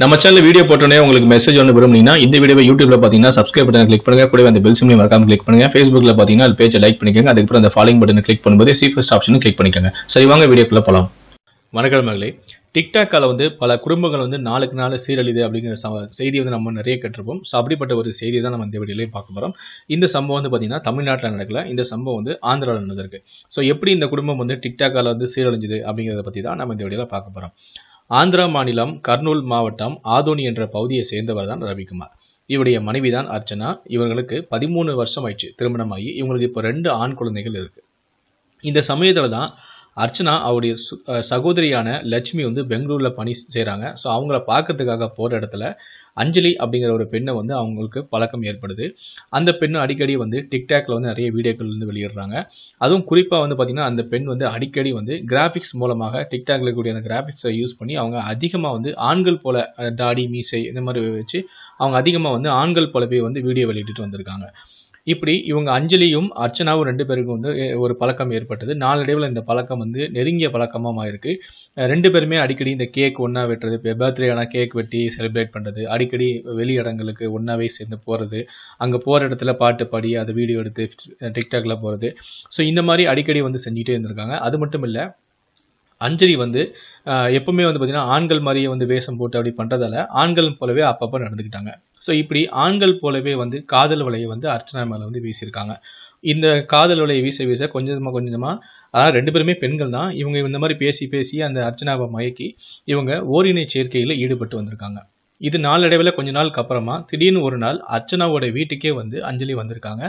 நம்ம channel video போட்டோன்னே உங்களுக்கு மெசேஜ் ஒன்று விரும்புனீங்கன்னா இந்த வீடியோ யூடியூப்ல பார்த்தீங்கன்னா சப்ஸ்கிரைப் பட்டன் கிளிக் பண்ணுங்க கூட அந்த பெல் சிம்லையும் மறக்காம கிளிக் பண்ணுங்க ஃபேஸ்புக்ல பார்த்தீங்கன்னா அது பேஜை லைக் பண்ணிக்கோங்க அதுக்கப்புறம் அந்த ஃபாலோ பட்டன் கிளிக் பண்ணும்போது சீஃபஸ்ட் ஆப்ஷனும் கிளிக் பண்ணிக்கோங்க சரி வாங்க வீடியோக்குள்ள போகலாம் வணக்கம் டிக்டாக்கால் வந்து பல குடும்பங்கள் வந்து நாளுக்கு நாள் சீரழிது அப்படிங்கிற செய்தி வந்து நம்ம நிறைய கேட்டிருப்போம் ஸோ அப்படிப்பட்ட ஒரு செய்தி தான் நம்ம இந்த வீடியோலையும் பார்க்க போகிறோம் இந்த சம்பவம் வந்து பார்த்தீங்கன்னா தமிழ்நாட்டில் நடக்கல இந்த சம்பவம் வந்து ஆந்திராவில் நடந்திருக்கு ஸோ எப்படி இந்த குடும்பம் வந்து டிக்டாக்கால் வந்து சீரழிஞ்சுது அப்படிங்கிறத பற்றி தான் நம்ம இந்த வீடியோவில் பார்க்க போகிறோம் ஆந்திரா மாநிலம் கர்னூல் மாவட்டம் ஆதோனி என்ற பகுதியை சேர்ந்தவர் தான் ரவிக்குமார் இவருடைய மனைவி தான் அர்ச்சனா இவர்களுக்கு பதிமூணு வருஷம் ஆயிடுச்சு திருமணமாகி இவங்களுக்கு இப்போ ரெண்டு ஆண் குழந்தைகள் இருக்கு இந்த சமயத்தில் தான் அர்ச்சனா அவருடைய சகோதரியான லட்சுமி வந்து பெங்களூரில் பணி செய்கிறாங்க ஸோ அவங்கள பார்க்கறதுக்காக போகிற இடத்துல அஞ்சலி அப்படிங்கிற ஒரு பெண்ணை வந்து அவங்களுக்கு பழக்கம் ஏற்படுது அந்த பெண்ணு அடிக்கடி வந்து டிக்டாக்ல வந்து நிறைய வீடியோக்கள் வந்து வெளியிடுறாங்க அதுவும் குறிப்பாக வந்து பார்த்திங்கன்னா அந்த பெண் வந்து அடிக்கடி வந்து கிராஃபிக்ஸ் மூலமாக டிக்டாக்ல இருக்கக்கூடிய அந்த கிராஃபிக்ஸை யூஸ் பண்ணி அவங்க அதிகமாக வந்து ஆண்கள் போல தாடி மீசை இந்த மாதிரி வச்சு அவங்க அதிகமாக வந்து ஆண்கள் போலவே வந்து வீடியோ வெளியிட்டு வந்திருக்காங்க இப்படி இவங்க அஞ்சலியும் அர்ச்சனாவும் ரெண்டு பேருக்கும் வந்து ஒரு பழக்கம் ஏற்பட்டது நாளடைவில் இந்த பழக்கம் வந்து நெருங்கிய பழக்கமாக இருக்கு ரெண்டு பேருமே அடிக்கடி இந்த கேக் ஒன்றா வெட்டுறது இப்போ பர்த்டே ஆனால் கேக் வெட்டி செலிப்ரேட் பண்ணுறது அடிக்கடி வெளி இடங்களுக்கு ஒன்றாவே சேர்ந்து போகிறது அங்கே போகிற இடத்துல பாட்டு பாடி அதை வீடியோ எடுத்து டிக்டாக்ல போகிறது ஸோ இந்த மாதிரி அடிக்கடி வந்து செஞ்சுட்டே இருந்திருக்காங்க அது மட்டும் இல்லை அஞ்சலி வந்து எப்பவுமே வந்து பார்த்திங்கன்னா ஆண்கள் மாதிரியே வந்து வேஷம் போட்டு அப்படி பண்ணுறதால ஆண்கள் போலவே அப்பப்போ நடந்துக்கிட்டாங்க ஸோ இப்படி ஆண்கள் போலவே வந்து காதல் வலையை வந்து அர்ச்சனா மேலே வந்து வீசியிருக்காங்க இந்த காதல் வலையை வீச வீச கொஞ்சமாக கொஞ்சமாக அதாவது ரெண்டு பேருமே பெண்கள் தான் இவங்க இந்த மாதிரி பேசி பேசி அந்த அர்ச்சனாவை மயக்கி இவங்க ஓரினை சேர்க்கையில் ஈடுபட்டு வந்திருக்காங்க இது நாளடைவில் கொஞ்ச நாளுக்கு அப்புறமா திடீர்னு ஒரு நாள் அர்ச்சனாவோட வீட்டுக்கே வந்து அஞ்சலி வந்திருக்காங்க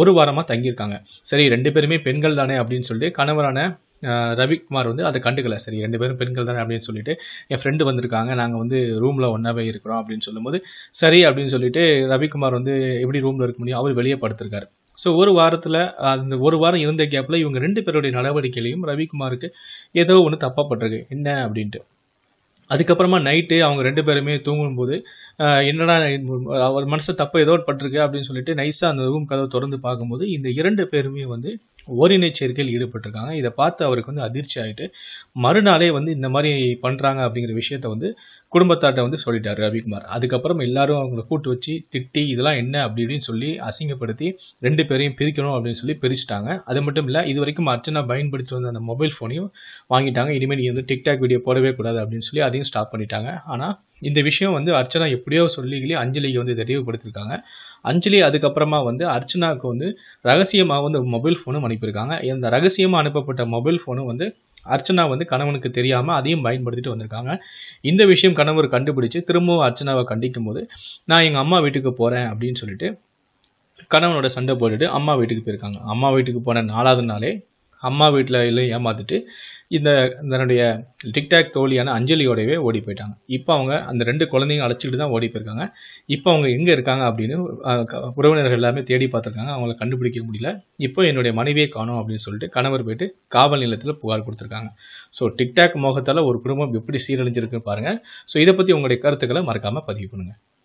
ஒரு வாரமாக தங்கியிருக்காங்க சரி ரெண்டு பேருமே பெண்கள் தானே அப்படின்னு சொல்லிட்டு கணவரான ரவிக்குமார் வந்து அதை கண்டுக்கல சரி ரெண்டு பேரும் பெண்கள் தானே அப்படின்னு சொல்லிட்டு என் ஃப்ரெண்டு வந்திருக்காங்க நாங்கள் வந்து ரூமில் ஒன்றாவே இருக்கிறோம் அப்படின்னு சொல்லும்போது சரி அப்படின்னு சொல்லிட்டு ரவிக்குமார் வந்து எப்படி ரூமில் இருக்க முடியும் அவர் வெளியே படுத்திருக்காரு ஸோ ஒரு வாரத்தில் அந்த ஒரு வாரம் இருந்த கேப்பில் இவங்க ரெண்டு பேருடைய நடவடிக்கையிலையும் ரவிக்குமாருக்கு ஏதோ ஒன்று தப்பாப்பட்டிருக்கு என்ன அப்படின்ட்டு அதுக்கப்புறமா நைட்டு அவங்க ரெண்டு பேருமே தூங்கும்போது என்னடா அவர் மனசு தப்பு ஏதோ பட்டிருக்கு அப்படின்னு சொல்லிட்டு நைசா அந்த ரூம் கதவை திறந்து பார்க்கும்போது இந்த இரண்டு பேருமே வந்து ஓரினை சேர்க்கையில் ஈடுபட்டிருக்காங்க இதை பார்த்து அவருக்கு வந்து அதிர்ச்சி ஆயிட்டு மறுநாளே வந்து இந்த மாதிரி பண்றாங்க அப்படிங்கிற விஷயத்த வந்து குடும்பத்தாட்ட வந்து சொல்லிட்டாரு ரவிக்குமார் அதுக்கப்புறம் எல்லாரும் அவங்கள கூட்டு வச்சு திட்டி இதெல்லாம் என்ன அப்படி இப்படின்னு சொல்லி அசிங்கப்படுத்தி ரெண்டு பேரையும் பிரிக்கணும் அப்படின்னு சொல்லி பிரிச்சுட்டாங்க அது மட்டும் இல்லை இது வரைக்கும் அர்ச்சனா பயன்படுத்தி வந்த அந்த மொபைல் ஃபோனையும் வாங்கிட்டாங்க இனிமேல் நீ வந்து டிக்டாக் வீடியோ போடவே கூடாது அப்படின்னு சொல்லி அதையும் ஸ்டாப் பண்ணிட்டாங்க ஆனால் இந்த விஷயம் வந்து அர்ச்சனா எப்படியோ சொல்லிக்கிலே அஞ்சலிக்கு வந்து தெளிவுபடுத்திருக்காங்க அஞ்சலி அதுக்கப்புறமா வந்து அர்ச்சனாவுக்கு வந்து ரகசியமாக வந்து மொபைல் ஃபோனும் அனுப்பியிருக்காங்க இந்த ரகசியமாக அனுப்பப்பட்ட மொபைல் ஃபோனும் வந்து அர்ச்சனா வந்து கணவனுக்கு தெரியாமல் அதையும் பயன்படுத்திட்டு வந்திருக்காங்க இந்த விஷயம் கணவர் கண்டுபிடிச்சு திரும்பவும் அர்ச்சனாவை கண்டிக்கும் போது நான் எங்கள் அம்மா வீட்டுக்கு போகிறேன் அப்படின்னு சொல்லிட்டு கணவனோட சண்டை போட்டுட்டு அம்மா வீட்டுக்கு போயிருக்காங்க அம்மா வீட்டுக்கு போன நாலாவது நாளே அம்மா வீட்டில் எல்லாம் ஏமாத்துட்டு இந்த தன்னுடைய டிக்டாக் தோழியான அஞ்சலியோடவே ஓடி போயிட்டாங்க இப்போ அவங்க அந்த ரெண்டு குழந்தையும் அழைச்சிக்கிட்டு தான் ஓடி போயிருக்காங்க இப்போ அவங்க எங்கே இருக்காங்க அப்படின்னு உறவினர்கள் எல்லாமே தேடி பார்த்துருக்காங்க அவங்கள கண்டுபிடிக்க முடியல இப்போ என்னுடைய மனைவியை காணும் அப்படின்னு சொல்லிட்டு கணவர் போயிட்டு காவல் நிலையத்தில் புகார் கொடுத்துருக்காங்க ஸோ டிக்டாக் மோகத்தால் ஒரு குடும்பம் எப்படி சீரழிஞ்சிருக்குன்னு பாருங்கள் ஸோ இதை பற்றி உங்களுடைய கருத்துக்களை மறக்காமல் பதிவு பண்ணுங்கள்